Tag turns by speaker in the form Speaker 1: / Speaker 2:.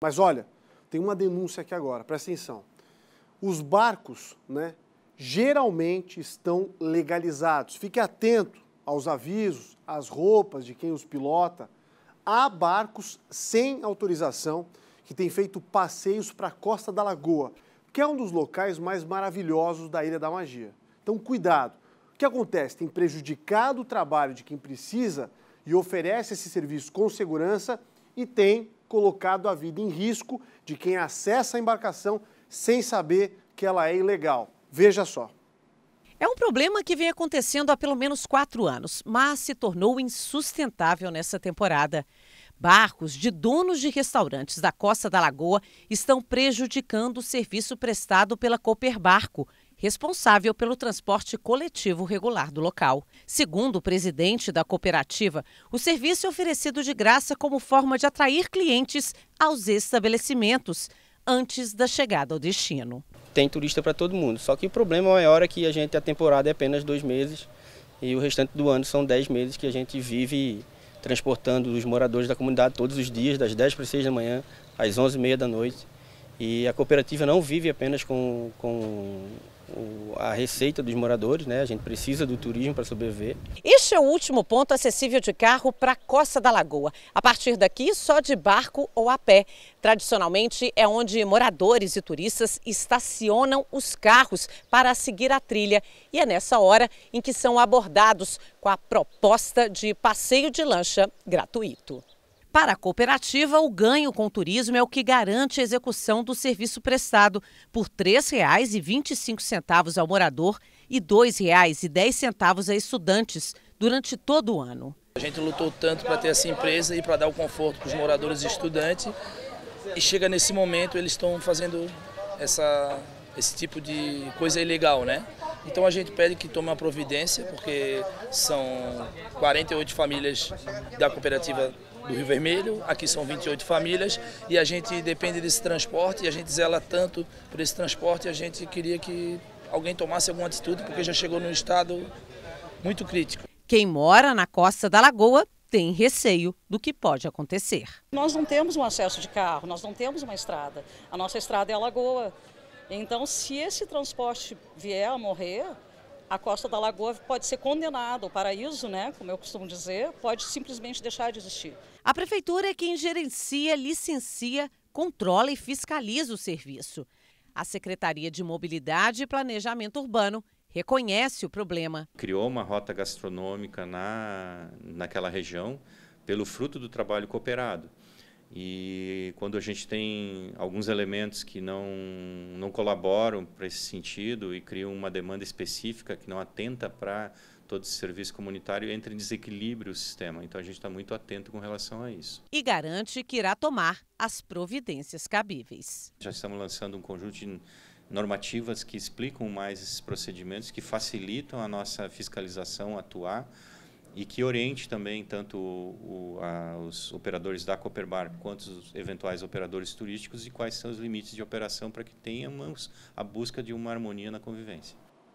Speaker 1: Mas olha, tem uma denúncia aqui agora, presta atenção. Os barcos, né, geralmente estão legalizados. Fique atento aos avisos, às roupas de quem os pilota. Há barcos sem autorização que têm feito passeios para a costa da Lagoa, que é um dos locais mais maravilhosos da Ilha da Magia. Então, cuidado. O que acontece? Tem prejudicado o trabalho de quem precisa e oferece esse serviço com segurança e tem colocado a vida em risco de quem acessa a embarcação sem saber que ela é ilegal. Veja só. É um problema que vem acontecendo há pelo menos quatro anos, mas se tornou
Speaker 2: insustentável nessa temporada. Barcos de donos de restaurantes da Costa da Lagoa estão prejudicando o serviço prestado pela Cooper Barco, responsável pelo transporte coletivo regular do local. Segundo o presidente da cooperativa, o serviço é oferecido de graça como forma de atrair clientes aos estabelecimentos antes da chegada ao destino.
Speaker 3: Tem turista para todo mundo, só que o problema maior é que a gente a temporada é apenas dois meses e o restante do ano são dez meses que a gente vive transportando os moradores da comunidade todos os dias, das 10 para 6 da manhã às 11 e meia da noite. E a cooperativa não vive apenas com, com a receita dos moradores, né? A gente precisa do turismo para sobreviver.
Speaker 2: Este é o último ponto acessível de carro para a Costa da Lagoa. A partir daqui, só de barco ou a pé. Tradicionalmente é onde moradores e turistas estacionam os carros para seguir a trilha. E é nessa hora em que são abordados com a proposta de passeio de lancha gratuito. Para a cooperativa, o ganho com o turismo é o que garante a execução do serviço prestado por R$ 3,25 ao morador e R$ 2,10 a estudantes durante todo o ano.
Speaker 4: A gente lutou tanto para ter essa empresa e para dar o conforto para os moradores e estudantes. E chega nesse momento, eles estão fazendo essa, esse tipo de coisa ilegal, né? Então a gente pede que tome uma providência, porque são 48 famílias da cooperativa do Rio Vermelho, aqui são 28 famílias e a gente depende desse transporte e a gente zela tanto por esse transporte, a gente queria que alguém tomasse alguma atitude, porque já chegou num estado
Speaker 2: muito crítico. Quem mora na costa da Lagoa tem receio do que pode acontecer. Nós não temos um acesso de carro, nós não temos uma estrada. A nossa estrada é a Lagoa. Então, se esse transporte vier a morrer, a costa da lagoa pode ser condenada, o paraíso, né, como eu costumo dizer, pode simplesmente deixar de existir. A prefeitura é quem gerencia, licencia, controla e fiscaliza o serviço. A Secretaria de Mobilidade e Planejamento Urbano reconhece o problema.
Speaker 5: Criou uma rota gastronômica na, naquela região pelo fruto do trabalho cooperado. E quando a gente tem alguns elementos que não, não colaboram para esse sentido e criam uma demanda específica que não atenta para todo esse serviço comunitário, entra em desequilíbrio o sistema. Então a gente está muito atento com relação a isso.
Speaker 2: E garante que irá tomar as providências cabíveis.
Speaker 5: Já estamos lançando um conjunto de normativas que explicam mais esses procedimentos, que facilitam a nossa fiscalização atuar e que oriente também tanto o, o, a, os operadores da Cooperbar quanto os eventuais operadores turísticos e quais são os limites de operação para que tenhamos a busca de uma harmonia na convivência.